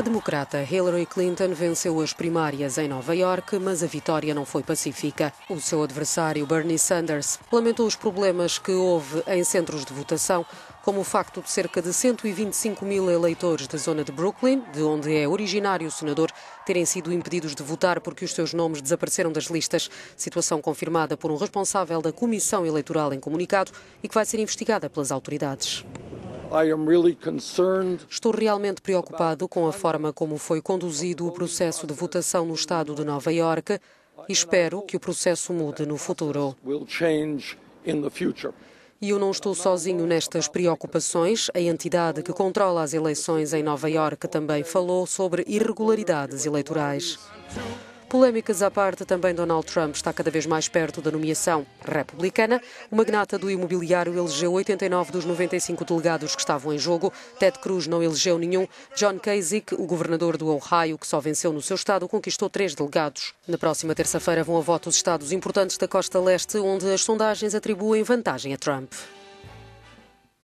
A democrata Hillary Clinton venceu as primárias em Nova York, mas a vitória não foi pacífica. O seu adversário Bernie Sanders lamentou os problemas que houve em centros de votação, como o facto de cerca de 125 mil eleitores da zona de Brooklyn, de onde é originário o senador, terem sido impedidos de votar porque os seus nomes desapareceram das listas, situação confirmada por um responsável da Comissão Eleitoral em comunicado e que vai ser investigada pelas autoridades. Estou realmente preocupado com a forma como foi conduzido o processo de votação no Estado de Nova Iorque e espero que o processo mude no futuro. E eu não estou sozinho nestas preocupações. A entidade que controla as eleições em Nova Iorque também falou sobre irregularidades eleitorais. Polêmicas à parte, também Donald Trump está cada vez mais perto da nomeação republicana. O magnata do imobiliário elegeu 89 dos 95 delegados que estavam em jogo. Ted Cruz não elegeu nenhum. John Kasich, o governador do Ohio, que só venceu no seu estado, conquistou três delegados. Na próxima terça-feira vão a voto os estados importantes da costa leste, onde as sondagens atribuem vantagem a Trump.